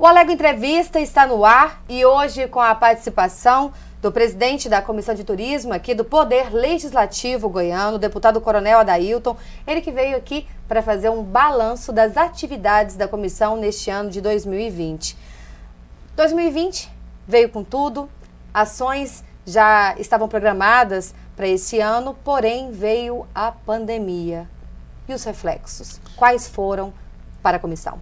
O Alego Entrevista está no ar e hoje com a participação do presidente da Comissão de Turismo aqui do Poder Legislativo Goiano, deputado Coronel Adailton, ele que veio aqui para fazer um balanço das atividades da comissão neste ano de 2020. 2020 veio com tudo, ações já estavam programadas para esse ano, porém veio a pandemia. E os reflexos? Quais foram para a comissão?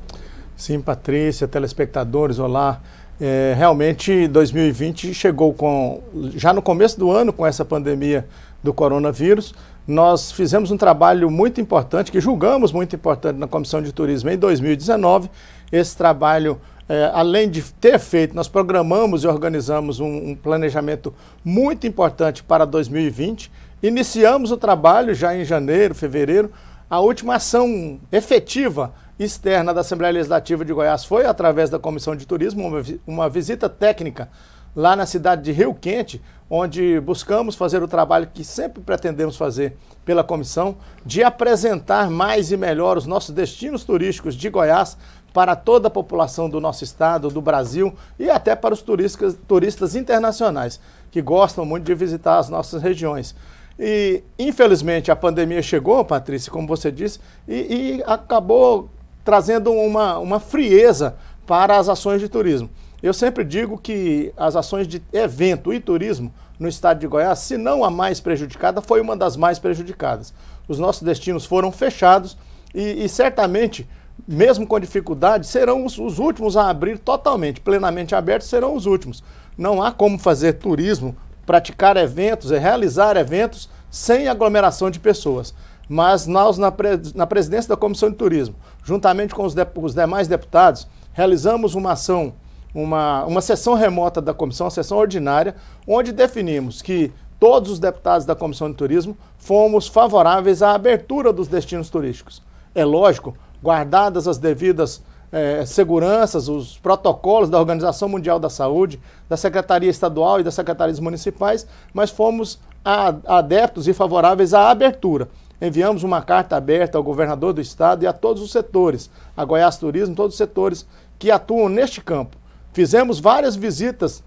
Sim, Patrícia, telespectadores, olá. É, realmente 2020 chegou com já no começo do ano com essa pandemia do coronavírus. Nós fizemos um trabalho muito importante que julgamos muito importante na Comissão de Turismo em 2019. Esse trabalho é, além de ter feito, nós programamos e organizamos um, um planejamento muito importante para 2020. Iniciamos o trabalho já em janeiro, fevereiro. A última ação efetiva externa da Assembleia Legislativa de Goiás foi, através da Comissão de Turismo, uma, visita técnica lá na cidade de Rio Quente, onde buscamos fazer o trabalho que sempre pretendemos fazer pela comissão, de apresentar mais e melhor os nossos destinos turísticos de Goiás para toda a população do nosso estado, do Brasil e até para os turistas, turistas internacionais que gostam muito de visitar as nossas regiões. E, infelizmente, a pandemia chegou, Patrícia, como você disse, e, e acabou trazendo uma, uma frieza para as ações de turismo. Eu sempre digo que as ações de evento e turismo no estado de Goiás, se não a mais prejudicada, foi uma das mais prejudicadas. Os nossos destinos foram fechados e, e certamente, mesmo com dificuldade, serão os, os últimos a abrir totalmente, plenamente abertos serão os últimos. Não há como fazer turismo, praticar eventos e realizar eventos sem aglomeração de pessoas mas nós, na, na presidência da Comissão de Turismo, juntamente com os, de, os demais deputados, realizamos uma ação, uma, uma sessão remota da comissão, uma sessão ordinária, onde definimos que todos os deputados da Comissão de Turismo fomos favoráveis à abertura dos destinos turísticos. É lógico, guardadas as devidas eh, seguranças, os protocolos da Organização Mundial da Saúde, da Secretaria Estadual e das Secretarias Municipais, mas fomos a, adeptos e favoráveis à abertura. Enviamos uma carta aberta ao governador do estado e a todos os setores, a Goiás Turismo, todos os setores que atuam neste campo. Fizemos várias visitas,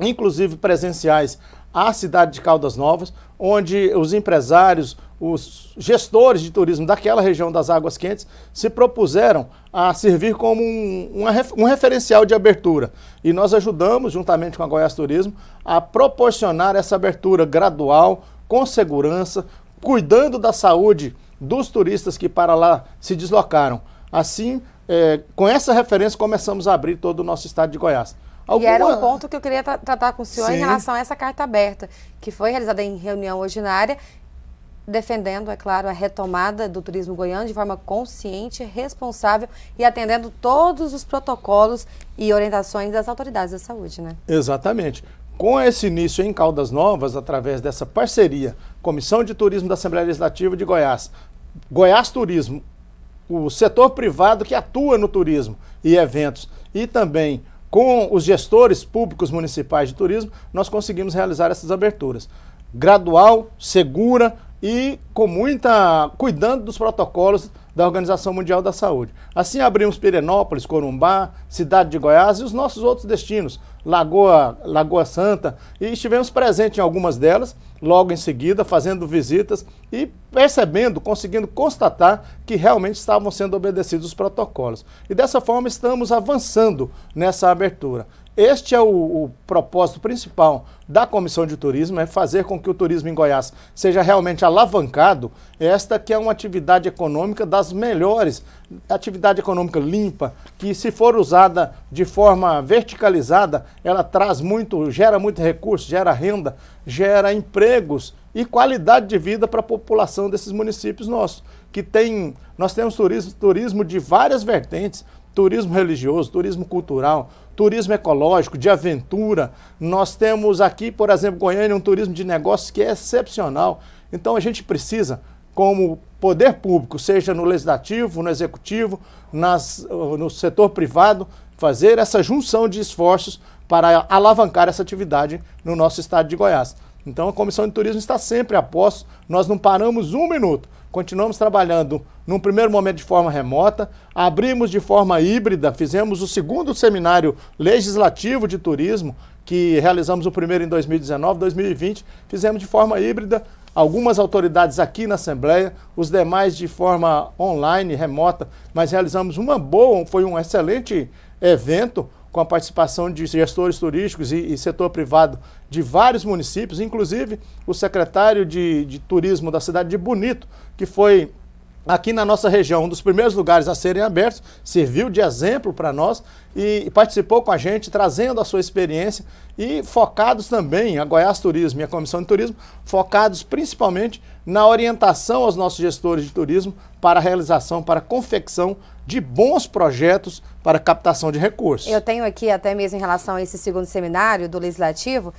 inclusive presenciais, à cidade de Caldas Novas, onde os empresários, os gestores de turismo daquela região das Águas Quentes se propuseram a servir como um, um, um referencial de abertura. E nós ajudamos, juntamente com a Goiás Turismo, a proporcionar essa abertura gradual, com segurança, cuidando da saúde dos turistas que para lá se deslocaram. Assim, é, com essa referência, começamos a abrir todo o nosso estado de Goiás. Alguma... E era um ponto que eu queria tra tratar com o senhor Sim. em relação a essa carta aberta, que foi realizada em reunião ordinária, defendendo, é claro, a retomada do turismo goiano de forma consciente, responsável e atendendo todos os protocolos e orientações das autoridades da saúde, né? Exatamente. Com esse início em Caldas Novas, através dessa parceria, Comissão de Turismo da Assembleia Legislativa de Goiás, Goiás Turismo, o setor privado que atua no turismo e eventos, e também com os gestores públicos municipais de turismo, nós conseguimos realizar essas aberturas. Gradual, segura, e com muita cuidando dos protocolos da Organização Mundial da Saúde. Assim abrimos Pirenópolis, Corumbá, Cidade de Goiás e os nossos outros destinos, Lagoa, Lagoa Santa, e estivemos presentes em algumas delas, logo em seguida, fazendo visitas e percebendo, conseguindo constatar que realmente estavam sendo obedecidos os protocolos. E dessa forma estamos avançando nessa abertura. Este é o, o, propósito principal da Comissão de Turismo, é fazer com que o turismo em Goiás seja realmente alavancado, esta que é uma atividade econômica das melhores, atividade econômica limpa, que se for usada de forma verticalizada, ela traz muito, gera muito recurso, gera renda, gera empregos e qualidade de vida para a população desses municípios nossos, que tem, nós temos turismo, turismo de várias vertentes, turismo religioso, turismo cultural, turismo ecológico, de aventura. Nós temos aqui, por exemplo, Goiânia, um turismo de negócios que é excepcional. Então a gente precisa, como poder público, seja no legislativo, no executivo, nas, uh, no setor privado, fazer essa junção de esforços para alavancar essa atividade no nosso estado de Goiás. Então a Comissão de Turismo está sempre a posto, nós não paramos um minuto continuamos trabalhando num primeiro momento de forma remota, abrimos de forma híbrida, fizemos o segundo seminário legislativo de turismo, que realizamos o primeiro em 2019, 2020, fizemos de forma híbrida, algumas autoridades aqui na Assembleia, os demais de forma online, remota, mas realizamos uma boa, foi um excelente evento com a participação de gestores turísticos e, e setor privado de vários municípios, inclusive o secretário de, de turismo da cidade de Bonito, que foi aqui na nossa região, um dos primeiros lugares a serem abertos, serviu de exemplo para nós e participou com a gente, trazendo a sua experiência e focados também, a Goiás Turismo e a Comissão de Turismo, focados principalmente na orientação aos nossos gestores de turismo para a realização, para a confecção de bons projetos para captação de recursos. Eu tenho aqui até mesmo em relação a esse segundo seminário do Legislativo,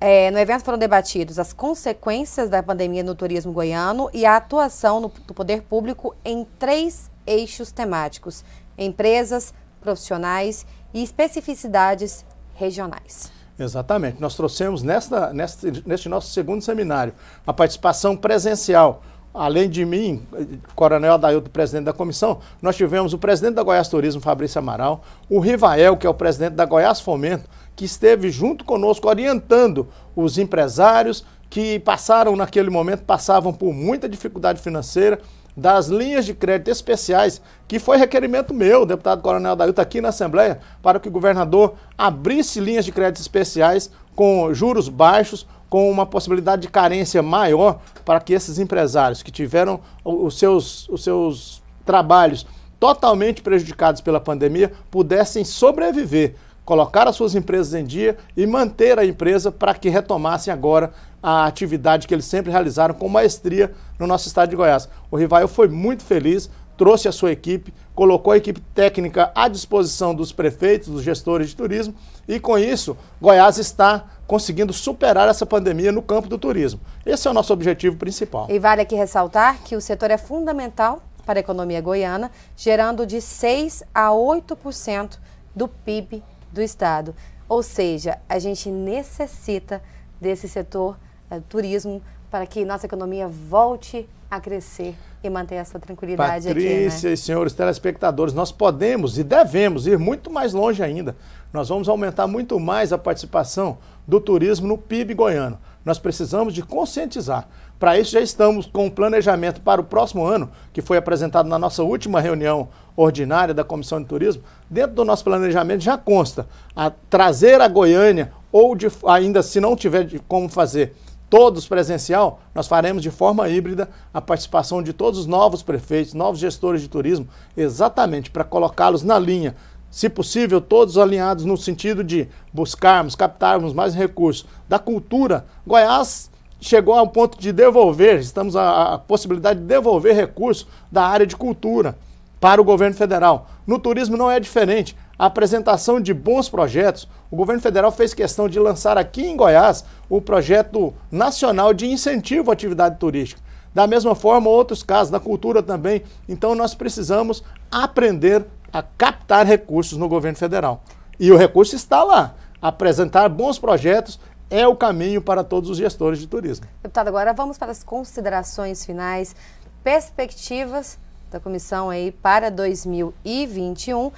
é, no evento foram debatidos as consequências da pandemia no turismo goiano e a atuação no, do poder público em três eixos temáticos: empresas, profissionais e especificidades regionais. Exatamente. Nós trouxemos nesta, nesta, neste nosso segundo seminário a participação presencial além de mim, Coronel Adailto, presidente da comissão, nós tivemos o presidente da Goiás Turismo, Fabrício Amaral, o Rivael, que é o presidente da Goiás Fomento, que esteve junto conosco, orientando os empresários que passaram naquele momento, passavam por muita dificuldade financeira, das linhas de crédito especiais, que foi requerimento meu, deputado Coronel Dailton, tá aqui na Assembleia, para que o governador abrisse linhas de crédito especiais com juros baixos, com uma possibilidade de carência maior, para que esses empresários que tiveram os seus, os seus trabalhos totalmente prejudicados pela pandemia pudessem sobreviver colocar as suas empresas em dia e manter a empresa para que retomassem agora a atividade que eles sempre realizaram com maestria no nosso estado de Goiás. O Rivaio foi muito feliz, trouxe a sua equipe, colocou a equipe técnica à disposição dos prefeitos, dos gestores de turismo e com isso Goiás está conseguindo superar essa pandemia no campo do turismo. Esse é o nosso objetivo principal. E vale aqui ressaltar que o setor é fundamental para a economia goiana, gerando de 6 a 8% do PIB do Estado. Ou seja, a gente necessita desse setor eh, turismo para que nossa economia volte a crescer e manter essa tranquilidade Patrícia aqui. Né? e senhores telespectadores, nós podemos e devemos ir muito mais longe ainda. Nós vamos aumentar muito mais a participação do turismo no PIB goiano. Nós precisamos de conscientizar. Para isso, já estamos com o planejamento para o próximo ano, que foi apresentado na nossa última reunião ordinária da Comissão de Turismo. Dentro do nosso planejamento já consta a trazer a Goiânia, ou de, ainda se não tiver como fazer todos presencial, nós faremos de forma híbrida a participação de todos os novos prefeitos, novos gestores de turismo, exatamente para colocá-los na linha se possível, todos alinhados no sentido de buscarmos, captarmos mais recursos da cultura. Goiás chegou ao ponto de devolver, estamos a, a possibilidade de devolver recursos da área de cultura para o governo federal. No turismo não é diferente. A apresentação de bons projetos, o governo federal fez questão de lançar aqui em Goiás o projeto nacional de incentivo à atividade turística. Da mesma forma, outros casos, na cultura também. Então, nós precisamos aprender a captar recursos no governo federal. E o recurso está lá. Apresentar bons projetos é o caminho para todos os gestores de turismo. Deputado, agora vamos para as considerações finais, perspectivas da comissão aí para 2021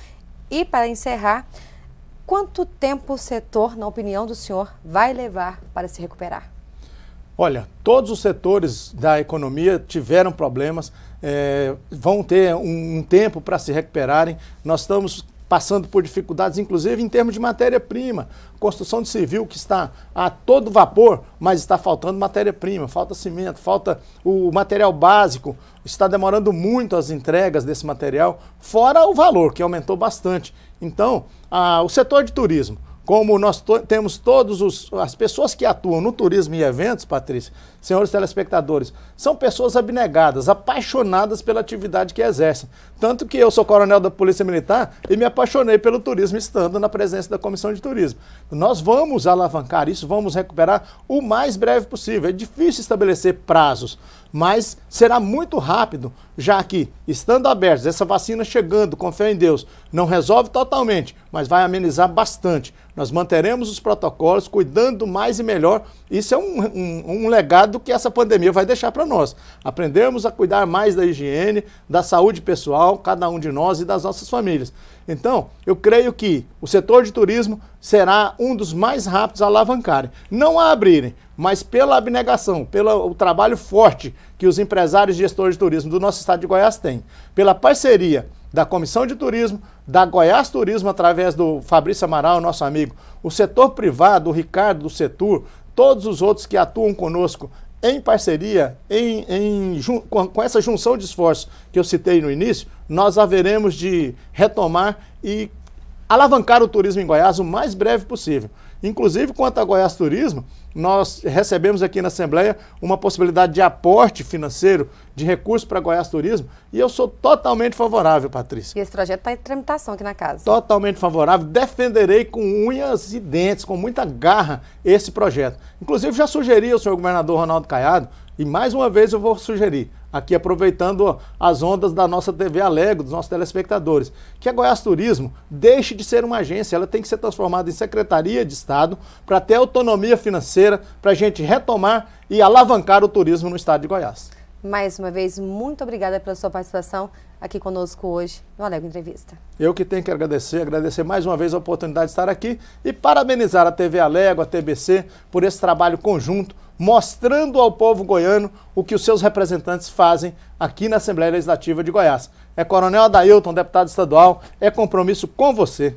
e para encerrar, quanto tempo o setor, na opinião do senhor, vai levar para se recuperar? Olha, todos os setores da economia tiveram problemas, é, vão ter um, um tempo para se recuperarem. Nós estamos passando por dificuldades, inclusive em termos de matéria-prima. Construção de civil que está a todo vapor, mas está faltando matéria-prima, falta cimento, falta o material básico, está demorando muito as entregas desse material, fora o valor, que aumentou bastante. Então, a, o setor de turismo, como nós to temos todos os, as pessoas que atuam no turismo e eventos, Patrícia, senhores telespectadores, são pessoas abnegadas, apaixonadas pela atividade que exercem. Tanto que eu sou coronel da Polícia Militar e me apaixonei pelo turismo estando na presença da Comissão de Turismo. Nós vamos alavancar isso, vamos recuperar o mais breve possível. É difícil estabelecer prazos mas será muito rápido, já que, estando abertos, essa vacina chegando, com fé em Deus, não resolve totalmente, mas vai amenizar bastante. Nós manteremos os protocolos, cuidando mais e melhor. Isso é um, um, um legado que essa pandemia vai deixar para nós. Aprendemos a cuidar mais da higiene, da saúde pessoal, cada um de nós e das nossas famílias. Então, eu creio que o setor de turismo será um dos mais rápidos a alavancarem. Não a abrirem, mas pela abnegação, pelo trabalho forte que os empresários e gestores de turismo do nosso estado de Goiás têm, pela parceria da Comissão de Turismo, da Goiás Turismo, através do Fabrício Amaral, nosso amigo, o setor privado, o Ricardo do Setur, todos os outros que atuam conosco em parceria, em, em, com, com essa junção de esforços que eu citei no início, nós haveremos de retomar e alavancar o turismo em Goiás o mais breve possível. Inclusive, quanto a Goiás Turismo, nós recebemos aqui na Assembleia uma possibilidade de aporte financeiro, de recurso para Goiás Turismo, e eu sou totalmente favorável, Patrícia. E esse projeto está em tramitação aqui na casa. Totalmente favorável, defenderei com unhas e dentes, com muita garra, esse projeto. Inclusive, já sugeri ao senhor governador Ronaldo Caiado, e mais uma vez eu vou sugerir, aqui aproveitando as ondas da nossa TV Alegre, dos nossos telespectadores, que a Goiás Turismo deixe de ser uma agência, ela tem que ser transformada em Secretaria de Estado para ter autonomia financeira financeira para a gente retomar e alavancar o turismo no estado de Goiás. Mais uma vez, muito obrigada pela sua participação aqui conosco hoje no Alegro Entrevista. Eu que tenho que agradecer, agradecer mais uma vez a oportunidade de estar aqui e parabenizar a TV Alegro, a TBC, por esse trabalho conjunto, mostrando ao povo goiano o que os seus representantes fazem aqui na Assembleia Legislativa de Goiás. É Coronel Adailton, deputado estadual, é compromisso com você.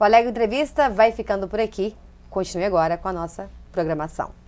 O Alegro Entrevista vai ficando por aqui. Continue agora com a nossa programação.